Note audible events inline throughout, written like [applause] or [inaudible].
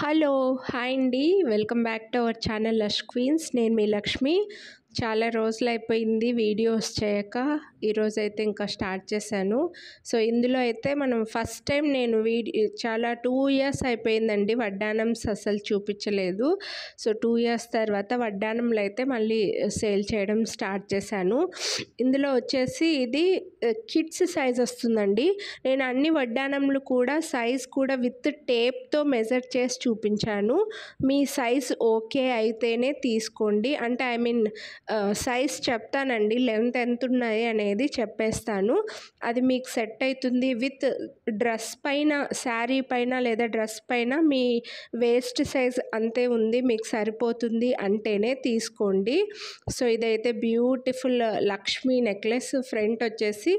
hello hi అండి welcome back to our channel lush queens నేను మీ లక్ష్మి చాలా రోజులు అయిపోయింది వీడియోస్ చేయక ఈరోజు అయితే ఇంకా స్టార్ట్ చేశాను సో ఇందులో అయితే మనం ఫస్ట్ టైం నేను వీడియో చాలా టూ ఇయర్స్ అయిపోయిందండి వడ్డానమ్స్ అసలు చూపించలేదు సో టూ ఇయర్స్ తర్వాత వడ్డానంలో అయితే మళ్ళీ సేల్ చేయడం స్టార్ట్ చేశాను ఇందులో వచ్చేసి ఇది కిడ్స్ సైజ్ వస్తుందండి నేను అన్ని వడ్డానంలు కూడా సైజ్ కూడా విత్ టేప్తో మెజర్ చేసి చూపించాను మీ సైజ్ ఓకే అయితేనే తీసుకోండి అంటే ఐ మీన్ సైజ్ చెప్తానండి లెంత్ ఎంత ఉన్నాయి అనేది చెప్పేస్తాను అది మీకు సెట్ అవుతుంది విత్ డ్రెస్ పైన శారీ పైన లేదా డ్రెస్ పైన మీ వేస్ట్ సైజ్ అంతే ఉంది మీకు సరిపోతుంది అంటేనే తీసుకోండి సో ఇదైతే బ్యూటిఫుల్ లక్ష్మీ నెక్లెస్ ఫ్రంట్ వచ్చేసి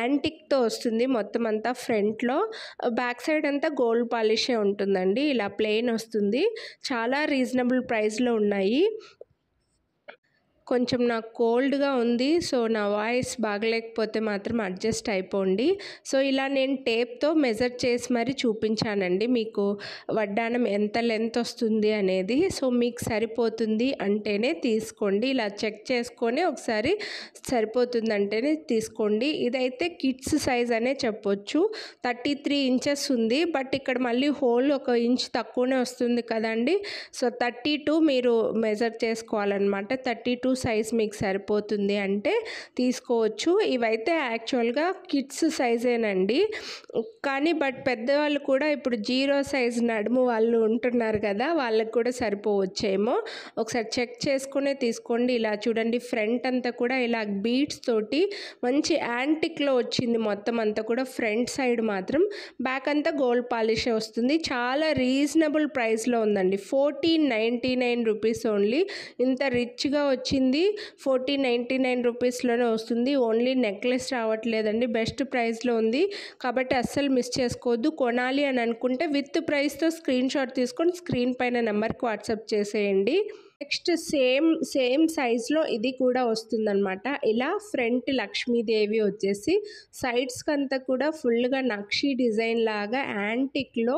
యాంటిక్తో వస్తుంది మొత్తం అంతా ఫ్రంట్లో బ్యాక్ సైడ్ అంతా గోల్డ్ పాలిషే ఉంటుందండి ఇలా ప్లెయిన్ వస్తుంది చాలా రీజనబుల్ ప్రైస్లో ఉన్నాయి కొంచెం నాకు కోల్డ్గా ఉంది సో నా వాయిస్ బాగలేకపోతే మాత్రం అడ్జస్ట్ అయిపోండి సో ఇలా నేను టేప్తో మెజర్ చేసి మరీ చూపించానండి మీకు వడ్డానం ఎంత లెంత్ వస్తుంది అనేది సో మీకు సరిపోతుంది అంటేనే తీసుకోండి ఇలా చెక్ చేసుకొని ఒకసారి సరిపోతుంది అంటేనే తీసుకోండి ఇదైతే కిడ్స్ సైజ్ అనే చెప్పొచ్చు థర్టీ త్రీ ఇంచెస్ ఉంది బట్ ఇక్కడ మళ్ళీ హోల్ ఒక ఇంచ్ తక్కువనే వస్తుంది కదండి సో థర్టీ టూ మీరు మెజర్ చేసుకోవాలన్నమాట థర్టీ టూ సైజ్ మీకు సరిపోతుంది అంటే తీసుకోవచ్చు ఇవైతే యాక్చువల్గా కిడ్స్ సైజేనండి కానీ బట్ పెద్దవాళ్ళు కూడా ఇప్పుడు జీరో సైజ్ నడుము వాళ్ళు ఉంటున్నారు కదా వాళ్ళకు కూడా సరిపోవచ్చేమో ఒకసారి చెక్ చేసుకునే తీసుకోండి ఇలా చూడండి ఫ్రంట్ అంతా కూడా ఇలా బీట్స్ తోటి మంచి యాంటిక్లో వచ్చింది మొత్తం అంతా కూడా ఫ్రంట్ సైడ్ మాత్రం బ్యాక్ అంతా గోల్డ్ పాలిష్ వస్తుంది చాలా రీజనబుల్ ప్రైస్లో ఉందండి fourteen ninety nine rupees only ఇంత రిచ్గా వచ్చింది వస్తుంది ఫోర్టీన్ నైంటీ నైన్ రూపీస్లోనే వస్తుంది ఓన్లీ నెక్లెస్ రావట్లేదండి బెస్ట్ ప్రైస్లో ఉంది కాబట్టి అస్సలు మిస్ చేసుకోవద్దు కొనాలి అని అనుకుంటే విత్ ప్రైస్తో స్క్రీన్ షాట్ తీసుకొని స్క్రీన్ పైన నెంబర్కి వాట్సాప్ చేసేయండి నెక్స్ట్ సేమ్ సేమ్ సైజ్లో ఇది కూడా వస్తుందనమాట ఇలా ఫ్రంట్ లక్ష్మీదేవి వచ్చేసి సైడ్స్కి అంతా కూడా ఫుల్గా నక్షి డిజైన్ లాగా యాంటిక్లో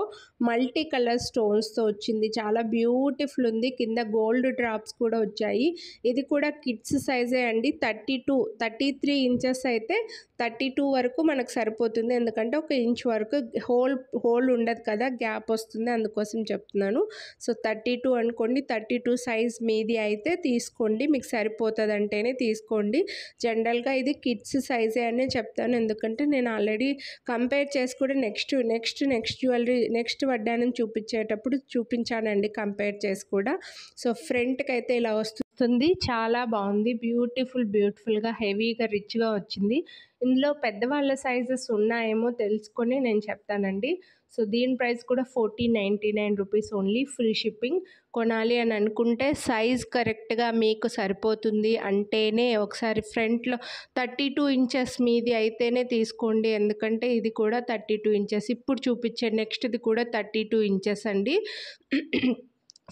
మల్టీ కలర్ స్టోన్స్తో వచ్చింది చాలా బ్యూటిఫుల్ ఉంది కింద గోల్డ్ డ్రాప్స్ కూడా వచ్చాయి ఇది కూడా కిడ్స్ సైజే అండి thirty two thirty three inches అయితే థర్టీ టూ వరకు మనకు సరిపోతుంది ఎందుకంటే ఒక ఇంచ్ వరకు హోల్ హోల్ ఉండదు కదా గ్యాప్ వస్తుంది అందుకోసం చెప్తున్నాను సో థర్టీ టూ అనుకోండి థర్టీ టూ సైజ్ సైజ్ మీది అయితే తీసుకోండి మీకు సరిపోతుందంటేనే తీసుకోండి జనరల్గా ఇది కిడ్స్ సైజే అని చెప్తాను ఎందుకంటే నేను ఆల్రెడీ కంపేర్ చేసి కూడా next next next jewellery next వడ్డానం చూపించేటప్పుడు చూపించానండి కంపేర్ చేసి కూడా సో ఫ్రంట్కి అయితే ఇలా వస్తుంది వస్తుంది చాలా బాగుంది బ్యూటిఫుల్ బ్యూటిఫుల్గా హెవీగా రిచ్గా వచ్చింది ఇందులో పెద్దవాళ్ళ సైజెస్ ఉన్నాయేమో తెలుసుకొని నేను చెప్తానండి సో దీని ప్రైస్ కూడా forty ninety nine rupees only free shipping కొనాలి అని అనుకుంటే సైజ్ కరెక్ట్గా మీకు సరిపోతుంది అంటేనే ఒకసారి ఫ్రంట్లో థర్టీ టూ ఇంచెస్ మీది అయితేనే తీసుకోండి ఎందుకంటే ఇది కూడా థర్టీ టూ ఇంచెస్ ఇప్పుడు చూపించే నెక్స్ట్ది కూడా థర్టీ టూ ఇంచెస్ అండి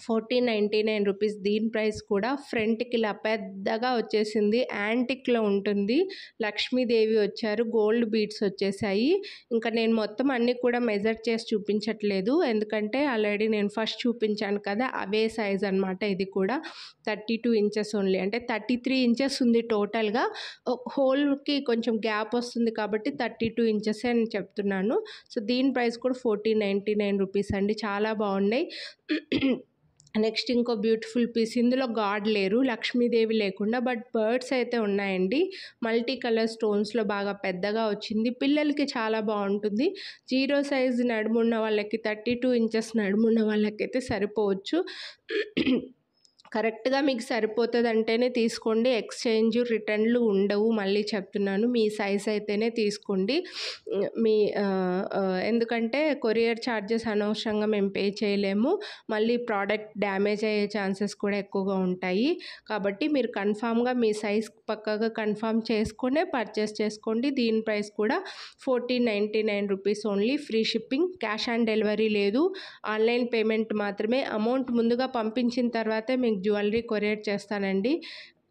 ఫోర్టీన్ నైంటీ నైన్ రూపీస్ దీని ప్రైస్ కూడా ఫ్రంట్కి ఇలా పెద్దగా వచ్చేసింది యాంటిక్లో ఉంటుంది లక్ష్మీదేవి వచ్చారు గోల్డ్ బీడ్స్ వచ్చేసాయి ఇంకా నేను మొత్తం అన్నీ కూడా మెజర్ చేసి చూపించట్లేదు ఎందుకంటే ఆల్రెడీ నేను ఫస్ట్ చూపించాను కదా అవే సైజ్ అనమాట ఇది కూడా థర్టీ టూ ఇంచెస్ ఓన్లీ అంటే థర్టీ త్రీ ఇంచెస్ ఉంది టోటల్గా హోల్కి కొంచెం గ్యాప్ వస్తుంది కాబట్టి థర్టీ టూ ఇంచెస్ అని చెప్తున్నాను సో దీని ప్రైస్ కూడా ఫోర్టీన్ నైంటీ నైన్ రూపీస్ అండి చాలా బాగున్నాయి నెక్స్ట్ ఇంకో బ్యూటిఫుల్ పీస్ ఇందులో గాడ్ లేరు లక్ష్మీదేవి లేకుండా బట్ బర్డ్స్ అయితే ఉన్నాయండి మల్టీ కలర్ స్టోన్స్లో బాగా పెద్దగా వచ్చింది పిల్లలకి చాలా బాగుంటుంది జీరో సైజ్ నడుమున్న వాళ్ళకి థర్టీ టూ ఇంచెస్ నడుమున్న వాళ్ళకైతే సరిపోవచ్చు కరెక్ట్గా మీకు సరిపోతుంది అంటేనే తీసుకోండి ఎక్స్చేంజ్ రిటర్న్లు ఉండవు మళ్ళీ చెప్తున్నాను మీ సైజ్ అయితేనే తీసుకోండి మీ ఎందుకంటే కొరియర్ ఛార్జెస్ అనవసరంగా మేము పే చేయలేము మళ్ళీ ప్రోడక్ట్ డ్యామేజ్ అయ్యే ఛాన్సెస్ కూడా ఎక్కువగా ఉంటాయి కాబట్టి మీరు కన్ఫామ్గా మీ సైజ్ పక్కగా కన్ఫామ్ చేసుకునే పర్చేస్ చేసుకోండి దీని ప్రైస్ కూడా fourteen ninety nine rupees only free shipping cash on delivery లేదు ఆన్లైన్ పేమెంట్ మాత్రమే అమౌంట్ ముందుగా పంపించిన తర్వాతే మీకు జ్యువెలరీ కొరియర్ చేస్తానండి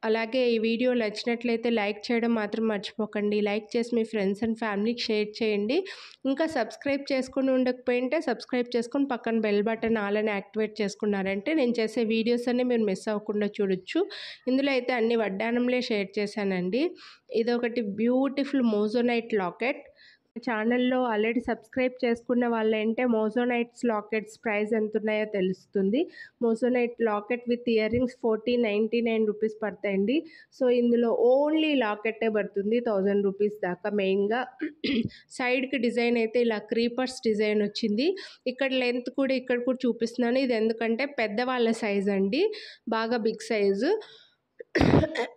అలాగే ఈ వీడియో నచ్చినట్లయితే లైక్ చేయడం మాత్రం మర్చిపోకండి లైక్ చేసి మీ ఫ్రెండ్స్ అండ్ ఫ్యామిలీకి షేర్ చేయండి ఇంకా సబ్స్క్రైబ్ చేసుకుని ఉండకపోయింటే సబ్స్క్రైబ్ చేసుకుని పక్కన బెల్ బటన్ ఆలని యాక్టివేట్ చేసుకున్నారంటే నేను చేసే వీడియోస్ అన్నీ మీరు మిస్ అవ్వకుండా చూడొచ్చు ఇందులో అయితే అన్ని వడ్డానంలే షేర్ చేశానండి ఇదొకటి బ్యూటిఫుల్ మోజోనైట్ లాకెట్ ఛానల్లో ఆల్రెడీ సబ్స్క్రైబ్ చేసుకున్న వాళ్ళంటే మోజోనైట్స్ లాకెట్స్ ప్రైస్ ఎంత ఉన్నాయో తెలుస్తుంది moissanite locket with ear rings forty ninety nine rupees పడతాయండి సో ఇందులో ఓన్లీ లాకెట్టే పడుతుంది థౌజండ్ రూపీస్ దాకా మెయిన్గా సైడ్కి డిజైన్ అయితే ఇలా క్రీపర్స్ డిజైన్ వచ్చింది ఇక్కడ లెంత్ కూడా ఇక్కడ కూడా చూపిస్తున్నాను ఇది ఎందుకంటే పెద్దవాళ్ళ సైజ్ అండి బాగా బిగ్ సైజు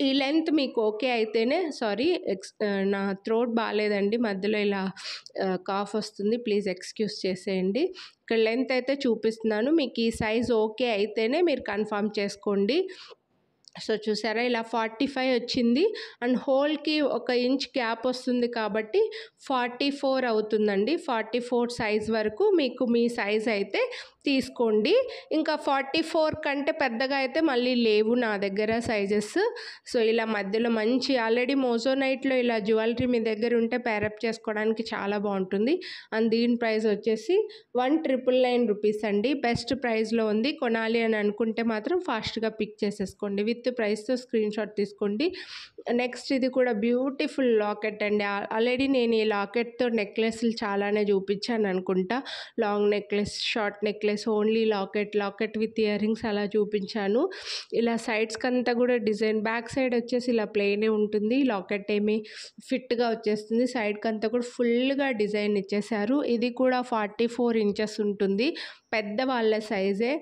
ఈ లెంత్ మీకు ఓకే అయితేనే సారీ ఎక్స్ నా థ్రోట్ బాగాలేదండి మధ్యలో ఇలా కాఫ్ వస్తుంది ప్లీజ్ ఎక్స్క్యూజ్ చేసేయండి ఇక్కడ లెంత్ అయితే చూపిస్తున్నాను మీకు ఈ సైజ్ ఓకే అయితేనే మీరు కన్ఫర్మ్ చేసుకోండి సో చూసారా ఇలా ఫార్టీ ఫైవ్ వచ్చింది అండ్ హోల్కి ఒక ఇంచ్ క్యాప్ వస్తుంది కాబట్టి ఫార్టీ ఫోర్ అవుతుందండి ఫార్టీ ఫోర్ సైజ్ వరకు మీకు మీ సైజ్ అయితే తీసుకోండి ఇంకా ఫార్టీ ఫోర్ కంటే పెద్దగా అయితే మళ్ళీ లేవు నా దగ్గర సైజెస్ సో ఇలా మధ్యలో మంచి ఆల్రెడీ మోజోనైట్లో ఇలా జ్యువెలరీ మీ దగ్గర ఉంటే ప్యారప్ చేసుకోవడానికి చాలా బాగుంటుంది అండ్ దీని ప్రైస్ వచ్చేసి వన్ ట్రిపుల్ నైన్ రూపీస్ అండి బెస్ట్ ప్రైస్లో ఉంది కొనాలి అని అనుకుంటే మాత్రం ఫాస్ట్గా పిక్ చేసేసుకోండి విత్ ప్రైస్తో స్క్రీన్ షాట్ తీసుకోండి నెక్స్ట్ ఇది కూడా బ్యూటిఫుల్ లాకెట్ అండి ఆల్రెడీ నేను ఈ లాకెట్తో నెక్లెస్లు చాలానే చూపించాను అనుకుంటా long necklace short necklace only locket locket with ear rings అలా చూపించాను ఇలా సైడ్స్కి అంతా కూడా డిజైన్ బ్యాక్ సైడ్ వచ్చేసి ఇలా ప్లెయినే ఉంటుంది లాకెట్ ఏమి ఫిట్గా వచ్చేస్తుంది సైడ్కి అంతా కూడా ఫుల్గా డిజైన్ ఇచ్చేసారు ఇది కూడా ఫార్టీ ఫోర్ ఇంచెస్ ఉంటుంది పెద్ద వాళ్ళ సైజే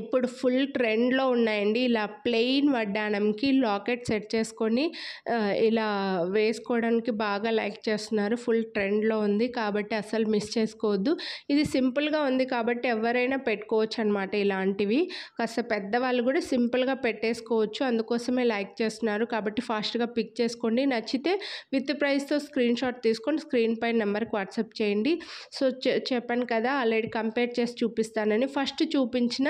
ఇప్పుడు ఫుల్ ట్రెండ్లో ఉన్నాయండి ఇలా ప్లెయిన్ వడ్డానంకి లాకెట్ సెట్ చేసుకొని ఇలా వేసుకోవడానికి బాగా లైక్ చేస్తున్నారు ఫుల్ ట్రెండ్లో ఉంది కాబట్టి అసలు మిస్ చేసుకోవద్దు ఇది సింపుల్గా ఉంది కాబట్టి ఎవరైనా పెట్టుకోవచ్చు అనమాట ఇలాంటివి కాస్త పెద్దవాళ్ళు కూడా సింపుల్గా పెట్టేసుకోవచ్చు అందుకోసమే లైక్ చేస్తున్నారు కాబట్టి ఫాస్ట్గా పిక్ చేసుకోండి నచ్చితే విత్ ప్రైస్తో స్క్రీన్ షాట్ తీసుకొని స్క్రీన్ పై నెంబర్కి వాట్సాప్ చేయండి సో చెప్పాను కదా ఆల్రెడీ కంపేర్ చేసి చూపిస్తానని ఫస్ట్ చూపించిన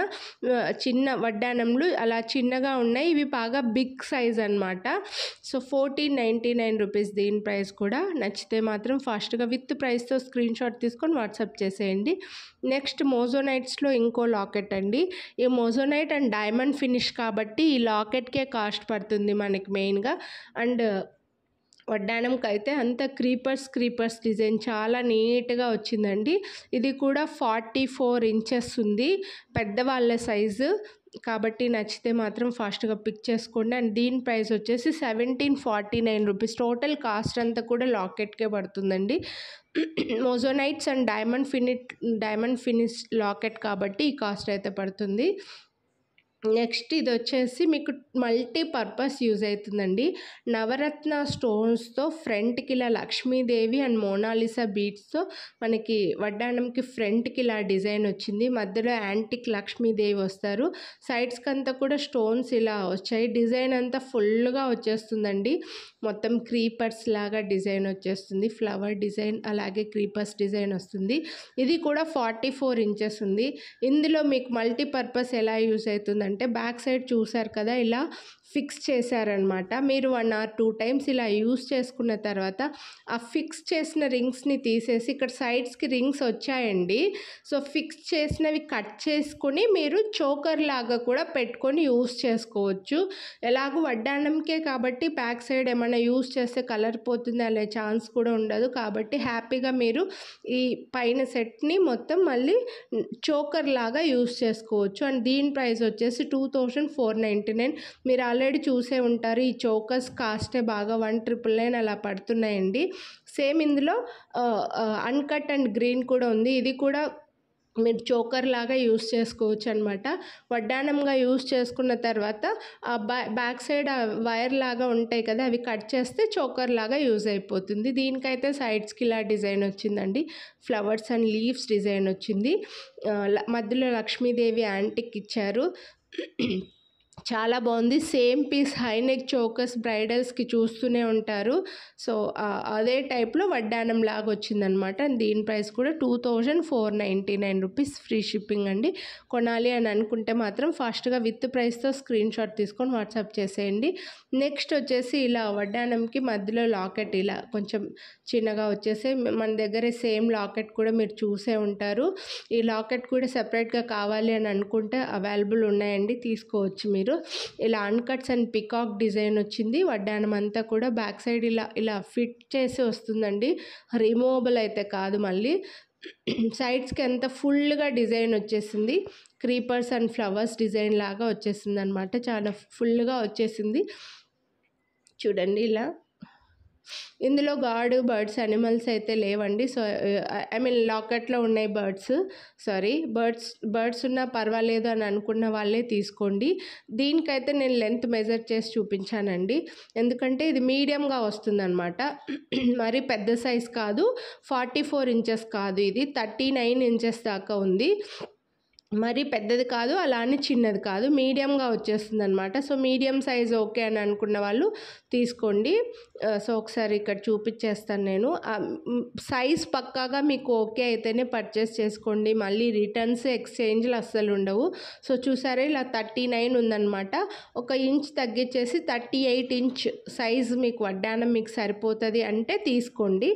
చిన్న వడ్డానంలు అలా చిన్నగా ఉన్నాయి ఇవి బాగా బిగ్ సైజ్ అనమాట so fourteen ninety nine rupees దీని ప్రైస్ కూడా నచ్చితే మాత్రం ఫాస్ట్గా విత్ ప్రైస్తో స్క్రీన్ షాట్ తీసుకొని వాట్సాప్ చేసేయండి నెక్స్ట్ మోజోనైట్స్లో ఇంకో లాకెట్ అండి ఈ మోజోనైట్ అండ్ డైమండ్ ఫినిష్ కాబట్టి ఈ లాకెట్కే కాస్ట్ పడుతుంది మనకి మెయిన్గా అండ్ వడ్డానంకి అయితే అంత క్రీపర్స్ క్రీపర్స్ డిజైన్ చాలా నీట్గా వచ్చిందండి ఇది కూడా ఫార్టీ ఫోర్ ఇంచెస్ ఉంది పెద్దవాళ్ళ సైజు కాబట్టి నచ్చితే మాత్రం ఫాస్ట్గా పిక్ చేసుకోండి అండ్ దీని ప్రైస్ వచ్చేసి seventeen forty nine rupees total cost అంతా కూడా లాకెట్కే పడుతుందండి moissanites and diamond finish diamond finish locket కాబట్టి ఈ కాస్ట్ అయితే పడుతుంది నెక్స్ట్ ఇది వచ్చేసి మీకు మల్టీపర్పస్ యూజ్ అవుతుందండి నవరత్న స్టోన్స్తో ఫ్రంట్కి ఇలా లక్ష్మీదేవి అండ్ మోనాలిసా బీట్స్తో మనకి వడ్డానంకి ఫ్రంట్కి ఇలా డిజైన్ వచ్చింది మధ్యలో యాంటిక్ లక్ష్మీదేవి వస్తారు సైడ్స్కి అంతా కూడా స్టోన్స్ ఇలా వచ్చాయి డిజైన్ అంతా ఫుల్గా వచ్చేస్తుందండి మొత్తం క్రీపర్స్ లాగా డిజైన్ వచ్చేస్తుంది ఫ్లవర్ డిజైన్ అలాగే క్రీపర్స్ డిజైన్ వస్తుంది ఇది కూడా ఫార్టీ ఫోర్ ఇంచెస్ ఉంది ఇందులో మీకు మల్టీపర్పస్ ఎలా యూజ్ అవుతుందండి అంటే బ్యాక్ సైడ్ చూసారు కదా ఇలా ఫిక్స్ చేశారనమాట మీరు వన్ ఆర్ టూ టైమ్స్ ఇలా యూస్ చేసుకున్న తర్వాత ఆ ఫిక్స్ చేసిన రింగ్స్ని తీసేసి ఇక్కడ సైడ్స్కి రింగ్స్ వచ్చాయండి సో ఫిక్స్ చేసినవి కట్ చేసుకొని మీరు చోకర్ లాగా కూడా పెట్టుకొని యూస్ చేసుకోవచ్చు ఎలాగో వడ్డానంకే కాబట్టి బ్యాక్ సైడ్ ఏమైనా యూస్ చేస్తే కలర్ పోతుంది అనే ఛాన్స్ కూడా ఉండదు కాబట్టి హ్యాపీగా మీరు ఈ పైన సెట్ని మొత్తం మళ్ళీ చోకర్ లాగా యూస్ చేసుకోవచ్చు అండ్ దీని ప్రైస్ వచ్చేసి టూ ఫోర్ నైన్ మీరు ఆల్రెడీ ఆల్రెడీ చూసే ఉంటారు ఈ చౌకస్ కాస్టే బాగా వన్ ట్రిపుల్ నైన్ అలా పడుతున్నాయండి సేమ్ ఇందులో అన్కట్ అండ్ గ్రీన్ కూడా ఉంది ఇది కూడా మీరు చోకర్ లాగా యూస్ చేసుకోవచ్చు అనమాట వడ్డానంగా యూస్ చేసుకున్న తర్వాత ఆ బ్యాక్ సైడ్ వైర్ లాగా ఉంటాయి కదా అవి కట్ చేస్తే చోకర్ లాగా యూజ్ అయిపోతుంది దీనికైతే సైడ్స్కి ఇలా డిజైన్ వచ్చిందండి ఫ్లవర్స్ అండ్ లీవ్స్ డిజైన్ వచ్చింది మధ్యలో లక్ష్మీదేవి యాంటిక్ ఇచ్చారు చాలా బాగుంది same piece high neck chokers బ్రైడల్స్కి చూస్తూనే ఉంటారు సో అదే టైప్లో వడ్డానం లాగా వచ్చిందనమాట దీని ప్రైస్ కూడా two thousand four ninety nine rupees free shipping అండి కొనాలి అని అనుకుంటే మాత్రం ఫాస్ట్గా విత్ ప్రైస్తో స్క్రీన్ షాట్ తీసుకొని వాట్సాప్ చేసేయండి నెక్స్ట్ వచ్చేసి ఇలా వడ్డానంకి మధ్యలో లాకెట్ ఇలా కొంచెం చిన్నగా వచ్చేసి మన దగ్గర సేమ్ లాకెట్ కూడా మీరు చూసే ఉంటారు ఈ లాకెట్ కూడా సెపరేట్గా కావాలి అని అనుకుంటే అవైలబుల్ ఉన్నాయండి తీసుకోవచ్చు మీరు మీరు ఇలా అన్కట్స్ అండ్ పికాక్ డిజైన్ వచ్చింది వడ్డానం అంతా కూడా బ్యాక్ సైడ్ ఇలా ఇలా ఫిట్ చేసి వస్తుందండి రిమూవబుల్ అయితే కాదు మళ్ళీ సైడ్స్కి ఎంత ఫుల్గా డిజైన్ వచ్చేసింది క్రీపర్స్ అండ్ ఫ్లవర్స్ డిజైన్ లాగా వచ్చేసింది అనమాట చాలా ఫుల్గా వచ్చేసింది చూడండి ఇలా ఇందులో గాడు బర్డ్స్ అనిమల్స్ అయితే లేవండి సో ఐ మీన్ లాకెట్లో ఉన్నాయి బర్డ్స్ సారీ బర్డ్స్ బర్డ్స్ ఉన్నా పర్వాలేదు అని అనుకున్న వాళ్ళే తీసుకోండి దీనికైతే నేను లెంత్ మెజర్ చేసి చూపించానండి ఎందుకంటే ఇది మీడియంగా వస్తుందన్నమాట [clears throat] మరి పెద్ద సైజ్ కాదు ఫార్టీ ఫోర్ ఇంచెస్ కాదు ఇది థర్టీ నైన్ ఇంచెస్ దాకా ఉంది మరీ పెద్దది కాదు అలా అని చిన్నది కాదు మీడియంగా వచ్చేస్తుంది అనమాట సో మీడియం సైజ్ ఓకే అని అనుకున్న వాళ్ళు తీసుకోండి సో ఒకసారి ఇక్కడ చూపించేస్తాను నేను సైజ్ పక్కాగా మీకు ఓకే అయితేనే పర్చేస్ చేసుకోండి మళ్ళీ రిటర్న్స్ ఎక్స్చేంజ్లు అస్సలు ఉండవు సో చూసారే ఇలా థర్టీ నైన్ ఉందనమాట ఒక ఇంచ్ తగ్గించేసి థర్టీ ఎయిట్ ఇంచ్ సైజ్ మీకు వడ్డానం మీకు సరిపోతుంది అంటే తీసుకోండి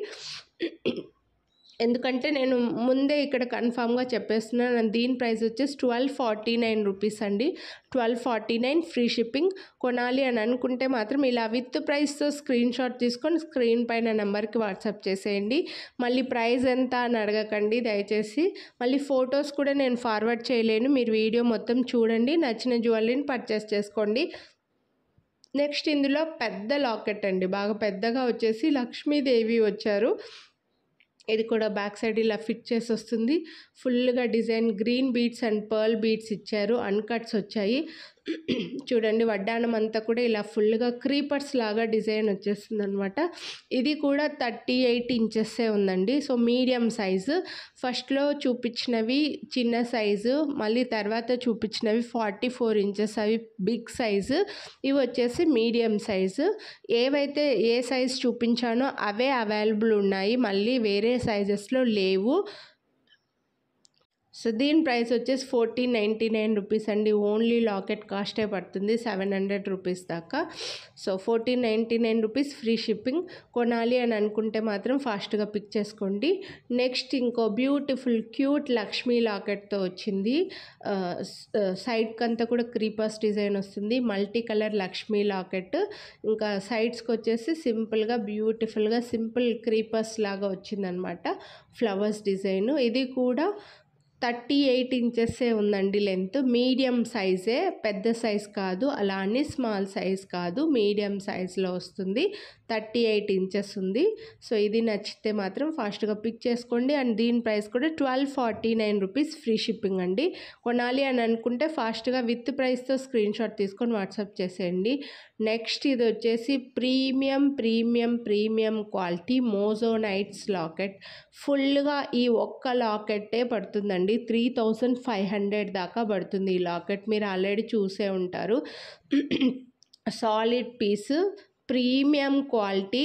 ఎందుకంటే నేను ముందే ఇక్కడ కన్ఫామ్గా చెప్పేస్తున్నాను దీని ప్రైస్ వచ్చేసి ట్వెల్వ్ ఫార్టీ నైన్ రూపీస్ అండి twelve forty nine free shipping కొనాలి అని అనుకుంటే మాత్రం ఇలా విత్ ప్రైస్తో స్క్రీన్ షాట్ తీసుకొని స్క్రీన్ పైన నెంబర్కి వాట్సాప్ చేసేయండి మళ్ళీ ప్రైస్ ఎంత అని అడగకండి దయచేసి మళ్ళీ ఫొటోస్ కూడా నేను ఫార్వర్డ్ చేయలేను మీరు వీడియో మొత్తం చూడండి నచ్చిన జ్యువెలరీని పర్చేస్ చేసుకోండి నెక్స్ట్ ఇందులో పెద్ద లాకెట్ అండి బాగా పెద్దగా వచ్చేసి లక్ష్మీదేవి వచ్చారు ఇది కూడా బ్యాక్ సైడ్ ఇలా ఫిట్ చేసి వస్తుంది ఫుల్గా design green beads and pearl beads ఇచ్చారు అన్కట్స్ వచ్చాయి చూడండి వడ్డానం అంతా కూడా ఇలా ఫుల్గా క్రీపర్స్ లాగా డిజైన్ వచ్చేస్తుంది అనమాట ఇది కూడా థర్టీ ఎయిట్ ఇంచెస్సే ఉందండి సో మీడియం సైజు ఫస్ట్లో చూపించినవి చిన్న సైజు మళ్ళీ తర్వాత చూపించినవి ఫార్టీ ఫోర్ ఇంచెస్ అవి బిగ్ సైజు ఇవి వచ్చేసి మీడియం సైజు ఏవైతే ఏ సైజ్ చూపించానో అవే అవైలబుల్ ఉన్నాయి మళ్ళీ వేరే సైజెస్లో లేవు సో దీని ప్రైస్ వచ్చేసి ఫోర్టీన్ నైంటీ నైన్ రూపీస్ అండి ఓన్లీ లాకెట్ కాస్టే పడుతుంది సెవెన్ హండ్రెడ్ రూపీస్ దాకా so fourteen ninety nine rupees free shipping కొనాలి అని అనుకుంటే మాత్రం ఫాస్ట్గా పిక్ చేసుకోండి నెక్స్ట్ ఇంకో బ్యూటిఫుల్ క్యూట్ లక్ష్మీ లాకెట్తో వచ్చింది సైడ్కి అంతా కూడా క్రీపర్స్ డిజైన్ వస్తుంది మల్టీ కలర్ లక్ష్మీ లాకెట్ ఇంకా సైడ్స్కి వచ్చేసి సింపుల్గా బ్యూటిఫుల్గా సింపుల్ క్రీపర్స్ లాగా వచ్చిందనమాట ఫ్లవర్స్ డిజైన్ ఇది కూడా థర్టీ ఎయిట్ ఇంచెస్సే ఉందండి లెంత్ మీడియం సైజే పెద్ద సైజ్ కాదు అలా అని స్మాల్ సైజ్ కాదు మీడియం సైజ్లో వస్తుంది థర్టీ ఎయిట్ ఇంచెస్ ఉంది సో ఇది నచ్చితే మాత్రం ఫాస్ట్గా పిక్ చేసుకోండి అండ్ దీని ప్రైస్ కూడా twelve forty nine rupees free shipping అండి కొనాలి అని అనుకుంటే ఫాస్ట్గా విత్ ప్రైస్తో స్క్రీన్ షాట్ తీసుకొని వాట్సాప్ చేసేయండి నెక్స్ట్ ఇది వచ్చేసి premium premium premium quality moissanites locket ఫుల్గా ఈ ఒక్క లాకెట్టే పడుతుందండి అండి త్రీ థౌజండ్ ఫైవ్ హండ్రెడ్ దాకా పడుతుంది ఈ లాకెట్ మీరు ఆల్రెడీ చూసే ఉంటారు సాలిడ్ పీస్ ప్రీమియం క్వాలిటీ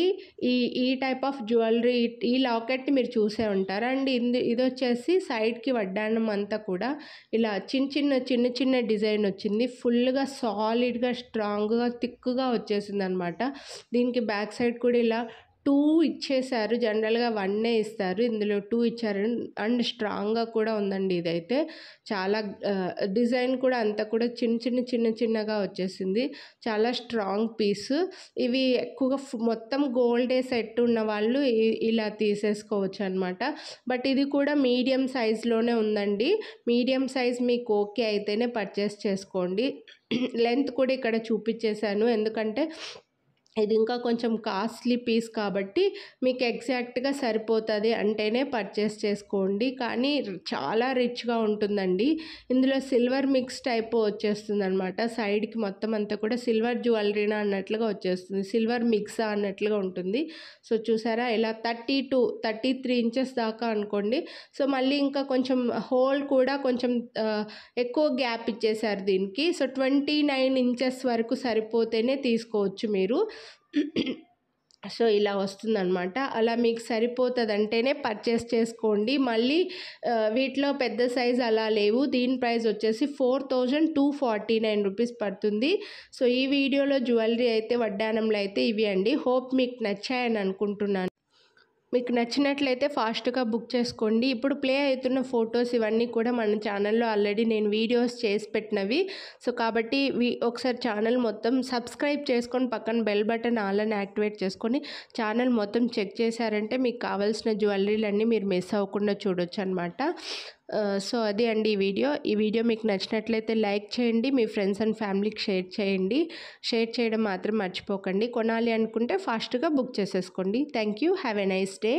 ఈ ఈ టైప్ ఆఫ్ జ్యువెలరీ ఈ లాకెట్ మీరు చూసే ఉంటారు అండ్ ఇది ఇది వచ్చేసి సైడ్కి వడ్డానం అంతా కూడా ఇలా చిన్న చిన్న చిన్న చిన్న డిజైన్ వచ్చింది ఫుల్గా సాలిడ్గా స్ట్రాంగ్గా థిక్గా వచ్చేసింది అనమాట దీనికి బ్యాక్ సైడ్ కూడా ఇలా టూ ఇచ్చేసారు జనరల్గా వన్నే ఇస్తారు ఇందులో టూ ఇచ్చారు అండ్ స్ట్రాంగ్గా కూడా ఉందండి ఇదైతే చాలా డిజైన్ కూడా అంతా కూడా చిన్న చిన్న చిన్న చిన్నగా వచ్చేసింది చాలా స్ట్రాంగ్ పీస్ ఇవి ఎక్కువగా మొత్తం గోల్డే సెట్ ఉన్న వాళ్ళు ఇలా తీసేసుకోవచ్చు అనమాట బట్ ఇది కూడా మీడియం సైజ్లోనే ఉందండి మీడియం సైజ్ మీకు ఓకే అయితేనే పర్చేస్ చేసుకోండి లెంత్ కూడా ఇక్కడ చూపించేశాను ఎందుకంటే ఇది ఇంకా కొంచెం కాస్ట్లీ పీస్ కాబట్టి మీకు ఎగ్జాక్ట్గా సరిపోతుంది అంటేనే పర్చేస్ చేసుకోండి కానీ చాలా రిచ్గా ఉంటుందండి ఇందులో సిల్వర్ మిక్స్ టైప్ వచ్చేస్తుంది అనమాట సైడ్కి మొత్తం అంతా కూడా సిల్వర్ జ్యువెలరీనా అన్నట్లుగా వచ్చేస్తుంది సిల్వర్ మిక్సా అన్నట్లుగా ఉంటుంది సో చూసారా ఇలా thirty two thirty three inches దాకా అనుకోండి సో మళ్ళీ ఇంకా కొంచెం హోల్ కూడా కొంచెం ఎక్కువ గ్యాప్ ఇచ్చేసారు దీనికి సో ట్వంటీ నైన్ ఇంచెస్ వరకు సరిపోతేనే తీసుకోవచ్చు మీరు సో ఇలా వస్తుందనమాట అలా మీకు సరిపోతుందంటేనే పర్చేస్ చేసుకోండి మళ్ళీ వీటిలో పెద్ద సైజ్ అలా లేవు దీని ప్రైస్ వచ్చేసి four thousand two forty nine rupees పడుతుంది సో ఈ వీడియోలో జ్యువెలరీ అయితే వడ్డానంలో అయితే ఇవి అండి హోప్ మీకు నచ్చాయని అనుకుంటున్నాను మీకు నచ్చినట్లయితే ఫాస్ట్గా బుక్ చేసుకోండి ఇప్పుడు ప్లే అవుతున్న ఫొటోస్ ఇవన్నీ కూడా మన ఛానల్లో ఆల్రెడీ నేను వీడియోస్ చేసి పెట్టినవి సో కాబట్టి ఒకసారి ఛానల్ మొత్తం సబ్స్క్రైబ్ చేసుకొని పక్కన బెల్ బటన్ ఆల్ని యాక్టివేట్ చేసుకొని ఛానల్ మొత్తం చెక్ చేశారంటే మీకు కావాల్సిన జ్యువెలరీలన్నీ మీరు మిస్ అవ్వకుండా చూడొచ్చు అనమాట సో అది అండి ఈ వీడియో ఈ వీడియో మీకు నచ్చినట్లయితే లైక్ చేయండి మీ ఫ్రెండ్స్ అండ్ ఫ్యామిలీకి షేర్ చేయండి షేర్ చేయడం మాత్రం మర్చిపోకండి కొనాలి అనుకుంటే ఫాస్ట్గా బుక్ చేసేసుకోండి thank you have a nice day